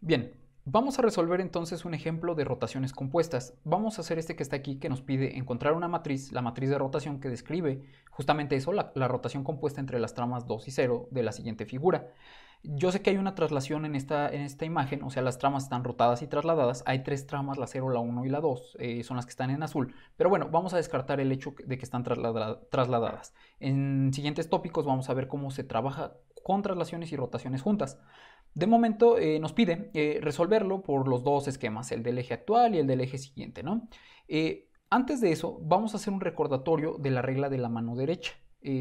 Bien, vamos a resolver entonces un ejemplo de rotaciones compuestas. Vamos a hacer este que está aquí que nos pide encontrar una matriz, la matriz de rotación que describe justamente eso, la, rotación compuesta entre las tramas 2 y 0 de la siguiente figura. Yo sé que hay una traslación en esta, en esta imagen, o sea, las tramas están rotadas y trasladadas. Hay tres tramas, la 0, la 1 y la 2, eh, son las que están en azul. Pero bueno, vamos a descartar el hecho de que están trasladadas. En siguientes tópicos vamos a ver cómo se trabaja con traslaciones y rotaciones juntas. De momento eh, nos pide eh, resolverlo por los dos esquemas, el del eje actual y el del eje siguiente. Eh, antes de eso, vamos a hacer un recordatorio de la regla de la mano derecha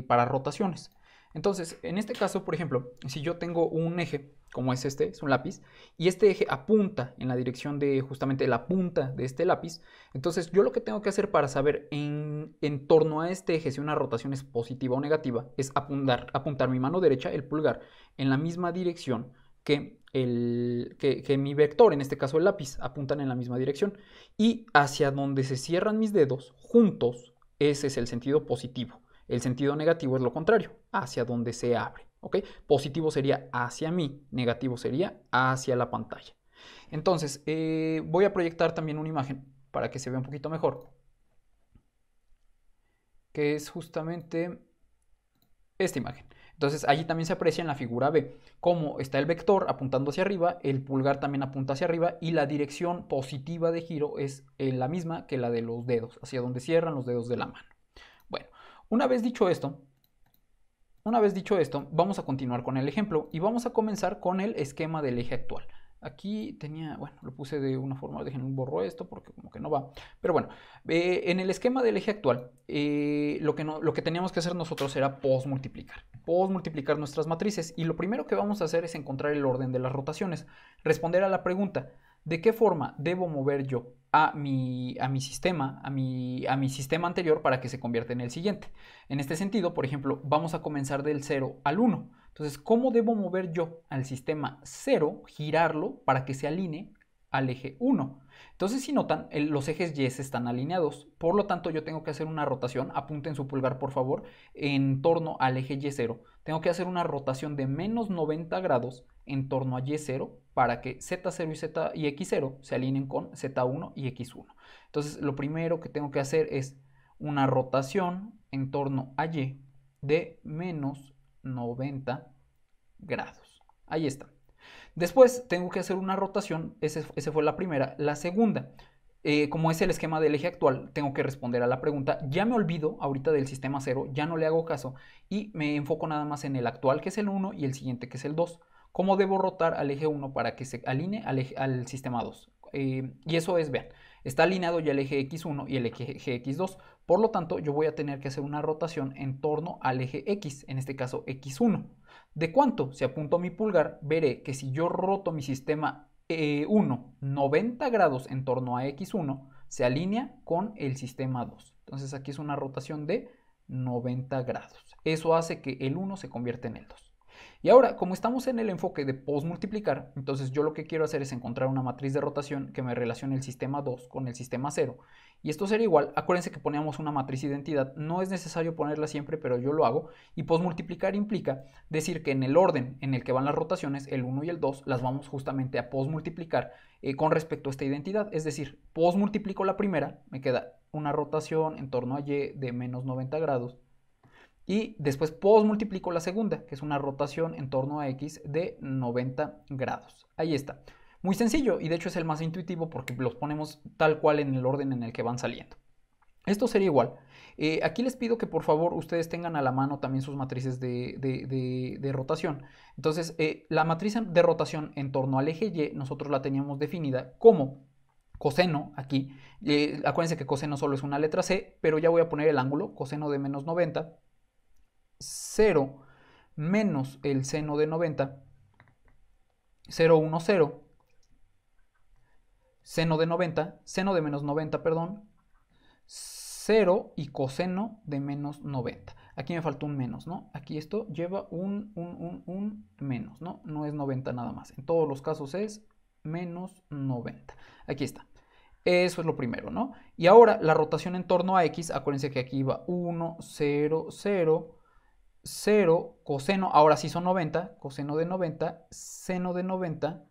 para rotaciones. Entonces, en este caso, por ejemplo, si yo tengo un eje, como es este, es un lápiz, y este eje apunta en la dirección de justamente la punta de este lápiz, entonces yo lo que tengo que hacer para saber en, torno a este eje si una rotación es positiva o negativa es apuntar mi mano derecha, el pulgar, en la misma dirección que, el, mi vector, en este caso el lápiz, apuntan en la misma dirección. Y hacia donde se cierran mis dedos, juntos, ese es el sentido positivo. El sentido negativo es lo contrario, hacia donde se abre. ¿ok? Positivo sería hacia mí, negativo sería hacia la pantalla. Entonces, eh, voy a proyectar también una imagen para que se vea un poquito mejor. Que es justamente esta imagen. Entonces allí también se aprecia en la figura B cómo está el vector apuntando hacia arriba, el pulgar también apunta hacia arriba y la dirección positiva de giro es eh, la misma que la de los dedos, hacia donde cierran los dedos de la mano. Bueno, una vez dicho esto, una vez dicho esto, vamos a continuar con el ejemplo y vamos a comenzar con el esquema del eje actual. Aquí tenía, bueno, lo puse de una forma, dejen borro esto porque como que no va. Pero bueno, eh, en el esquema del eje actual, eh, lo, que lo que teníamos que hacer nosotros era posmultiplicar. Posmultiplicar nuestras matrices. Y lo primero que vamos a hacer es encontrar el orden de las rotaciones. Responder a la pregunta, ¿de qué forma debo mover yo a mi, a mi sistema, a mi, a mi sistema anterior para que se convierta en el siguiente? En este sentido, por ejemplo, vamos a comenzar del 0 al 1. Entonces, ¿cómo debo mover yo al sistema 0, girarlo para que se alinee al eje 1? Entonces, si notan, los ejes Y están alineados. Por lo tanto, yo tengo que hacer una rotación, apunten su pulgar por favor, en torno al eje Y0. Tengo que hacer una rotación de menos 90 grados en torno a Y0 para que Z0 y, Z y X0 se alineen con Z1 y X1. Entonces, lo primero que tengo que hacer es una rotación en torno a Y de menos 90 grados. Ahí está. Después tengo que hacer una rotación, esa fue la primera. La segunda, eh, como es el esquema del eje actual, tengo que responder a la pregunta, ya me olvido ahorita del sistema 0, ya no le hago caso y me enfoco nada más en el actual que es el 1 y el siguiente que es el 2. ¿Cómo debo rotar al eje 1 para que se alinee al, sistema 2? Eh, y eso es, vean, Está alineado ya el eje X1 y el eje X2, por lo tanto yo voy a tener que hacer una rotación en torno al eje X, en este caso X1. ¿De cuánto? Si apunto mi pulgar, veré que si yo roto mi sistema E1 eh, 90 grados en torno a X1, se alinea con el sistema 2. Entonces aquí es una rotación de 90 grados. Eso hace que el 1 se convierta en el 2. Y ahora, como estamos en el enfoque de posmultiplicar, entonces yo lo que quiero hacer es encontrar una matriz de rotación que me relacione el sistema 2 con el sistema 0. Y esto sería igual, acuérdense que poníamos una matriz identidad, no es necesario ponerla siempre, pero yo lo hago. Y posmultiplicar implica decir que en el orden en el que van las rotaciones, el 1 y el 2, las vamos justamente a posmultiplicar eh, con respecto a esta identidad. Es decir, posmultiplico la primera, me queda una rotación en torno a y de menos 90 grados y después pos multiplico la segunda, que es una rotación en torno a x de 90 grados. Ahí está. Muy sencillo y de hecho es el más intuitivo porque los ponemos tal cual en el orden en el que van saliendo. Esto sería igual. Eh, aquí les pido que por favor ustedes tengan a la mano también sus matrices de, rotación. Entonces, eh, la matriz de rotación en torno al eje Y nosotros la teníamos definida como coseno aquí. Eh, acuérdense que coseno solo es una letra C, pero ya voy a poner el ángulo, coseno de menos 90 0 menos el seno de 90, 0, 1, 0, seno de 90, seno de menos 90, perdón, 0 y coseno de menos 90. Aquí me faltó un menos, ¿no? Aquí esto lleva un, un, un, un menos, ¿no? No es 90 nada más. En todos los casos es menos 90. Aquí está. Eso es lo primero, ¿no? Y ahora la rotación en torno a X, acuérdense que aquí va 1, 0, 0, 0, coseno, ahora sí son 90, coseno de 90, seno de 90,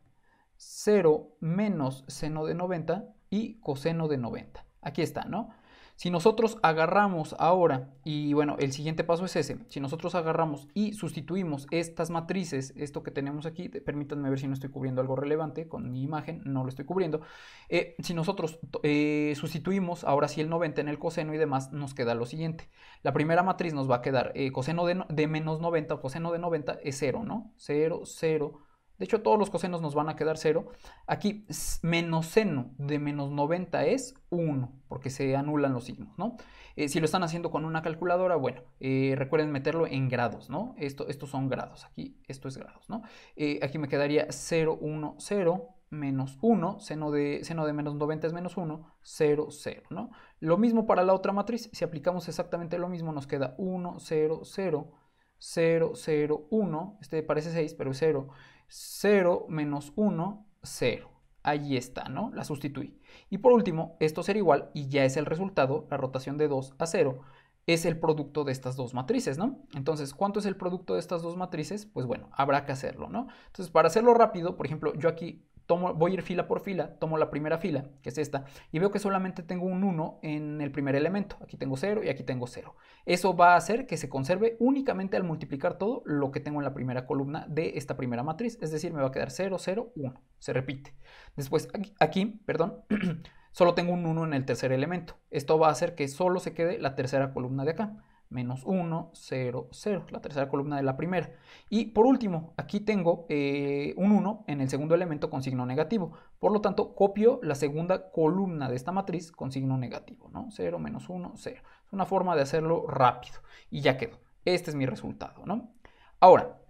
0 menos seno de 90 y coseno de 90. Aquí está, ¿no? Si nosotros agarramos ahora, y bueno, el siguiente paso es ese, si nosotros agarramos y sustituimos estas matrices, esto que tenemos aquí, permítanme ver si no estoy cubriendo algo relevante con mi imagen, no lo estoy cubriendo, eh, si nosotros eh, sustituimos ahora sí el 90 en el coseno y demás, nos queda lo siguiente. La primera matriz nos va a quedar eh, coseno de, menos 90 o coseno de 90 es 0, ¿no? 0, 0, de hecho, todos los cosenos nos van a quedar 0. Aquí, menos seno de menos 90 es 1, porque se anulan los signos, ¿no? Eh, si lo están haciendo con una calculadora, bueno, eh, recuerden meterlo en grados, ¿no? Esto, estos son grados, aquí esto es grados, ¿no? Eh, aquí me quedaría 0, 1, 0, menos 1, seno de, seno de menos 90 es menos 1, 0, 0, ¿no? Lo mismo para la otra matriz, si aplicamos exactamente lo mismo, nos queda 1, 0, 0, 0, 0, 1, este parece 6, pero es 0, 0 menos 1, 0. Allí está, ¿no? La sustituí. Y por último, esto será igual y ya es el resultado, la rotación de 2 a 0, es el producto de estas dos matrices, ¿no? Entonces, ¿cuánto es el producto de estas dos matrices? Pues bueno, habrá que hacerlo, ¿no? Entonces, para hacerlo rápido, por ejemplo, yo aquí voy a ir fila por fila, tomo la primera fila, que es esta, y veo que solamente tengo un 1 en el primer elemento. Aquí tengo 0 y aquí tengo 0. Eso va a hacer que se conserve únicamente al multiplicar todo lo que tengo en la primera columna de esta primera matriz. Es decir, me va a quedar 0, 0, 1. Se repite. Después, aquí, aquí perdón, solo tengo un 1 en el tercer elemento. Esto va a hacer que solo se quede la tercera columna de acá menos 1, 0, 0, la tercera columna de la primera. Y por último, aquí tengo eh, un 1 en el segundo elemento con signo negativo. Por lo tanto, copio la segunda columna de esta matriz con signo negativo, ¿no? 0, menos 1, 0. Es una forma de hacerlo rápido. Y ya quedó. Este es mi resultado, ¿no? Ahora,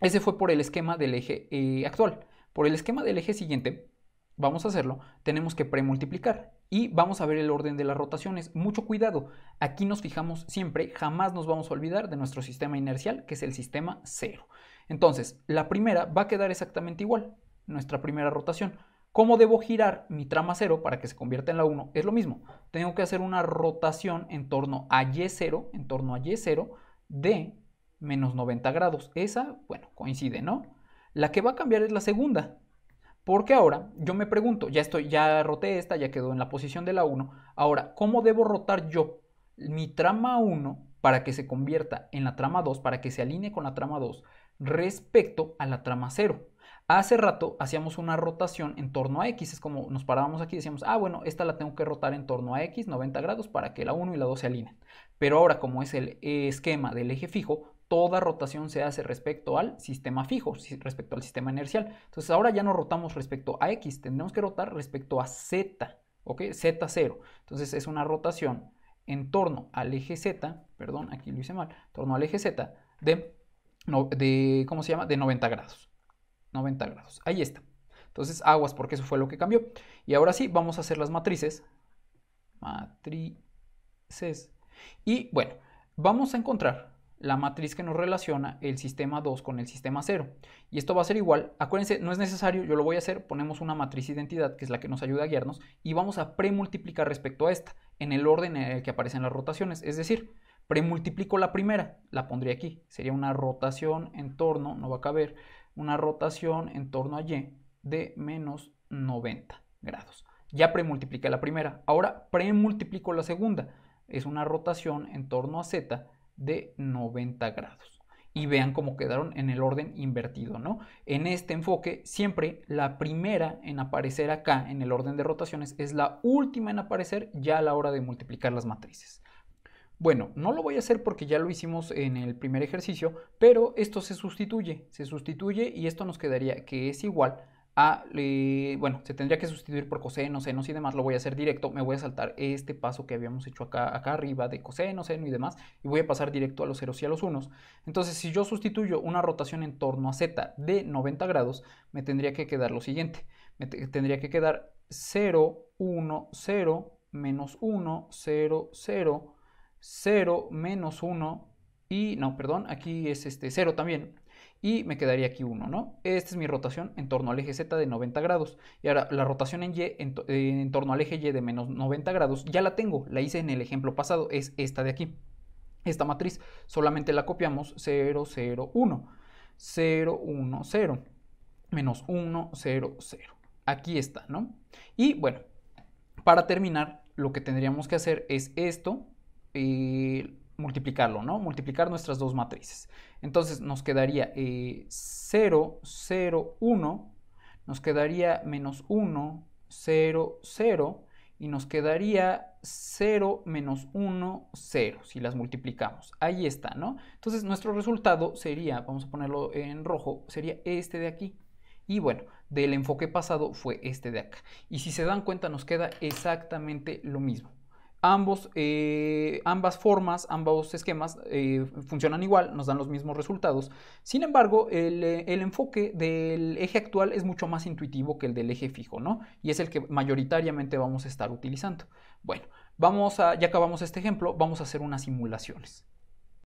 ese fue por el esquema del eje eh, actual. Por el esquema del eje siguiente, vamos a hacerlo, tenemos que premultiplicar y vamos a ver el orden de las rotaciones. Mucho cuidado, aquí nos fijamos siempre, jamás nos vamos a olvidar de nuestro sistema inercial, que es el sistema 0, Entonces, la primera va a quedar exactamente igual, nuestra primera rotación. ¿Cómo debo girar mi trama 0 para que se convierta en la 1? Es lo mismo. Tengo que hacer una rotación en torno a Y0, en torno a Y0 de menos 90 grados. Esa, bueno, coincide, ¿no? La que va a cambiar es la segunda. Porque ahora yo me pregunto, ya estoy, ya roté esta, ya quedó en la posición de la 1. Ahora, ¿cómo debo rotar yo mi trama 1 para que se convierta en la trama 2, para que se alinee con la trama 2 respecto a la trama 0? Hace rato hacíamos una rotación en torno a X, es como nos parábamos aquí y decíamos, ah, bueno, esta la tengo que rotar en torno a X 90 grados para que la 1 y la 2 se alineen. Pero ahora, como es el esquema del eje fijo, toda rotación se hace respecto al sistema fijo, respecto al sistema inercial. Entonces ahora ya no rotamos respecto a X, tendremos que rotar respecto a Z, ¿ok? Z0. Entonces es una rotación en torno al eje Z, perdón, aquí lo hice mal, en torno al eje Z de, de ¿cómo se llama? De 90 grados. 90 grados, ahí está. Entonces aguas porque eso fue lo que cambió. Y ahora sí, vamos a hacer las matrices. Matrices. Y bueno, vamos a encontrar la matriz que nos relaciona el sistema 2 con el sistema 0. Y esto va a ser igual, acuérdense, no es necesario, yo lo voy a hacer, ponemos una matriz identidad, que es la que nos ayuda a guiarnos, y vamos a premultiplicar respecto a esta, en el orden en el que aparecen las rotaciones. Es decir, premultiplico la primera, la pondría aquí, sería una rotación en torno, no va a caber, una rotación en torno a y de menos 90 grados. Ya premultipliqué la primera, ahora premultiplico la segunda, es una rotación en torno a z de 90 grados. Y vean cómo quedaron en el orden invertido, ¿no? En este enfoque, siempre la primera en aparecer acá en el orden de rotaciones es la última en aparecer ya a la hora de multiplicar las matrices. Bueno, no lo voy a hacer porque ya lo hicimos en el primer ejercicio, pero esto se sustituye, se sustituye y esto nos quedaría que es igual bueno, se tendría que sustituir por coseno, senos y demás, lo voy a hacer directo, me voy a saltar este paso que habíamos hecho acá, acá arriba de coseno, seno y demás, y voy a pasar directo a los ceros y a los unos. Entonces, si yo sustituyo una rotación en torno a z de 90 grados, me tendría que quedar lo siguiente, me tendría que quedar 0, 1, 0, menos 1, 0, 0, 0, menos 1, y no, perdón, aquí es este 0 también, y me quedaría aquí 1, ¿no? Esta es mi rotación en torno al eje Z de 90 grados. Y ahora la rotación en Y en, eh, torno al eje Y de menos 90 grados ya la tengo, la hice en el ejemplo pasado, es esta de aquí. Esta matriz solamente la copiamos 0, 0, 1. 0, 1, 0. Menos 1, 0, 0. Aquí está, ¿no? Y bueno, para terminar, lo que tendríamos que hacer es esto. Y... Eh, multiplicarlo, ¿no? Multiplicar nuestras dos matrices. Entonces nos quedaría 0, 0, 1, nos quedaría menos 1, 0, 0 y nos quedaría 0 menos 1, 0, si las multiplicamos. Ahí está, ¿no? Entonces nuestro resultado sería, vamos a ponerlo en rojo, sería este de aquí. Y bueno, del enfoque pasado fue este de acá. Y si se dan cuenta nos queda exactamente lo mismo. Ambos, eh, ambas formas, ambos esquemas eh, funcionan igual, nos dan los mismos resultados. Sin embargo, el, enfoque del eje actual es mucho más intuitivo que el del eje fijo, ¿no? Y es el que mayoritariamente vamos a estar utilizando. Bueno, vamos a, ya acabamos este ejemplo, vamos a hacer unas simulaciones.